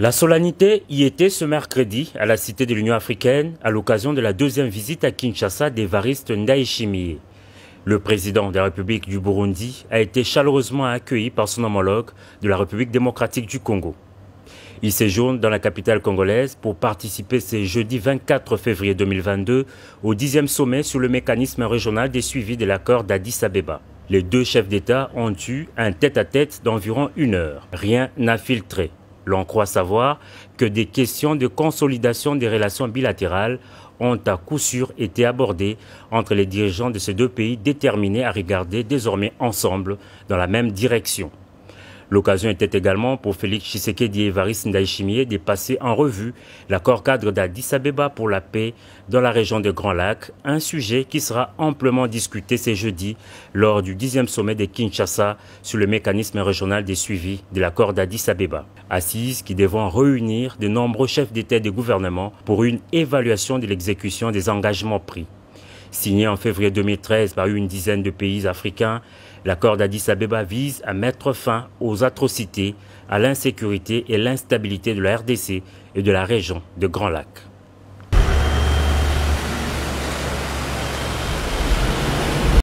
La solennité y était ce mercredi à la Cité de l'Union africaine à l'occasion de la deuxième visite à Kinshasa des varistes Ndayishimiye. Le président de la République du Burundi a été chaleureusement accueilli par son homologue de la République démocratique du Congo. Il séjourne dans la capitale congolaise pour participer ce jeudi 24 février 2022 au 10e sommet sur le mécanisme régional des suivis de l'accord d'Addis Abeba. Les deux chefs d'État ont eu un tête-à-tête d'environ une heure. Rien n'a filtré. L'on croit savoir que des questions de consolidation des relations bilatérales ont à coup sûr été abordées entre les dirigeants de ces deux pays déterminés à regarder désormais ensemble dans la même direction. L'occasion était également pour Félix Tshisekedi et Varis Ndaïchimier de passer en revue l'accord cadre d'Addis Abeba pour la paix dans la région des Grands Lacs, un sujet qui sera amplement discuté ce jeudi lors du 10e sommet de Kinshasa sur le mécanisme régional des suivis de l'accord d'Addis Abeba. Assises qui devront réunir de nombreux chefs d'État et de gouvernement pour une évaluation de l'exécution des engagements pris. Signé en février 2013 par une dizaine de pays africains, l'accord d'Addis Abeba vise à mettre fin aux atrocités, à l'insécurité et l'instabilité de la RDC et de la région de Grand Lac.